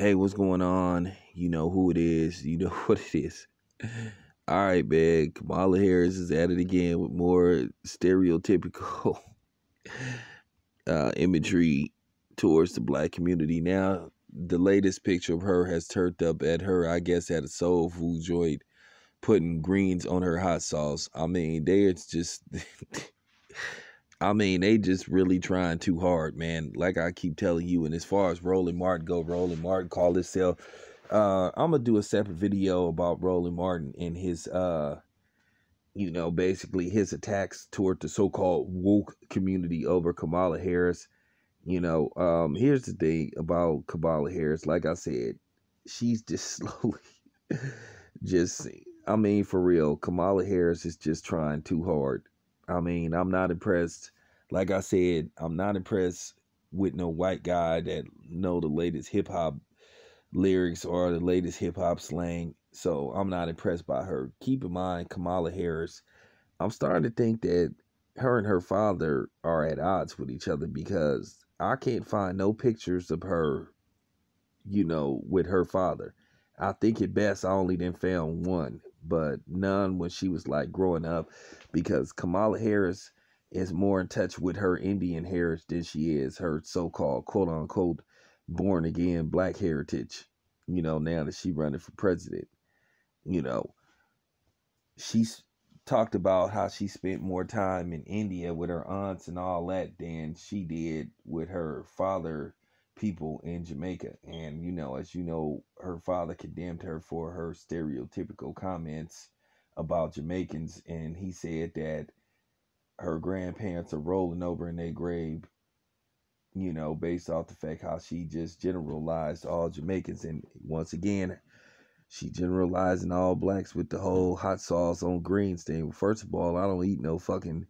hey, what's going on? You know who it is. You know what it is. All right, man. Kamala Harris is at it again with more stereotypical uh, imagery towards the black community. Now, the latest picture of her has turned up at her, I guess, at a soul food joint, putting greens on her hot sauce. I mean, they it's just. I mean, they just really trying too hard, man. Like I keep telling you, and as far as Roland Martin go, Roland Martin call himself. Uh, I'm gonna do a separate video about Roland Martin and his, uh, you know, basically his attacks toward the so-called woke community over Kamala Harris. You know, um, here's the thing about Kamala Harris. Like I said, she's just slowly, just. I mean, for real, Kamala Harris is just trying too hard I mean, I'm not impressed. Like I said, I'm not impressed with no white guy that know the latest hip hop lyrics or the latest hip hop slang. So I'm not impressed by her. Keep in mind Kamala Harris. I'm starting to think that her and her father are at odds with each other because I can't find no pictures of her, you know, with her father. I think at best I only then found one, but none when she was like growing up, because Kamala Harris is more in touch with her Indian heritage than she is her so-called quote unquote born again black heritage. You know, now that she running for president, you know, she's talked about how she spent more time in India with her aunts and all that than she did with her father people in Jamaica. And, you know, as you know, her father condemned her for her stereotypical comments about Jamaicans. And he said that her grandparents are rolling over in their grave, you know, based off the fact how she just generalized all Jamaicans. And once again, she generalizing all blacks with the whole hot sauce on greens thing. First of all, I don't eat no fucking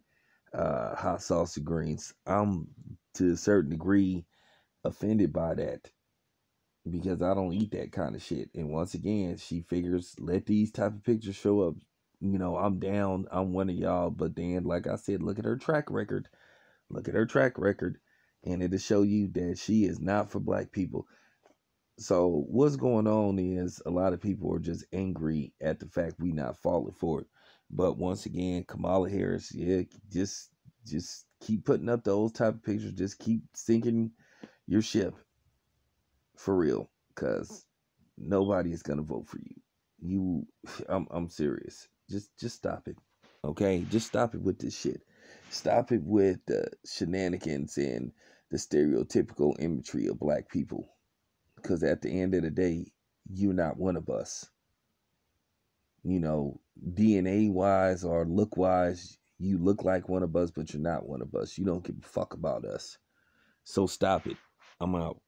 uh, hot sauce and greens. I'm to a certain degree offended by that because I don't eat that kind of shit. And once again, she figures let these type of pictures show up. You know, I'm down, I'm one of y'all. But then, like I said, look at her track record. Look at her track record. And it'll show you that she is not for black people. So what's going on is a lot of people are just angry at the fact we not falling for it. But once again, Kamala Harris, yeah, just just keep putting up those type of pictures. Just keep sinking your ship for real because nobody is gonna vote for you you I'm, I'm serious just just stop it okay just stop it with this shit stop it with the shenanigans and the stereotypical imagery of black people because at the end of the day you're not one of us you know dna wise or look wise you look like one of us but you're not one of us you don't give a fuck about us so stop it I'm out.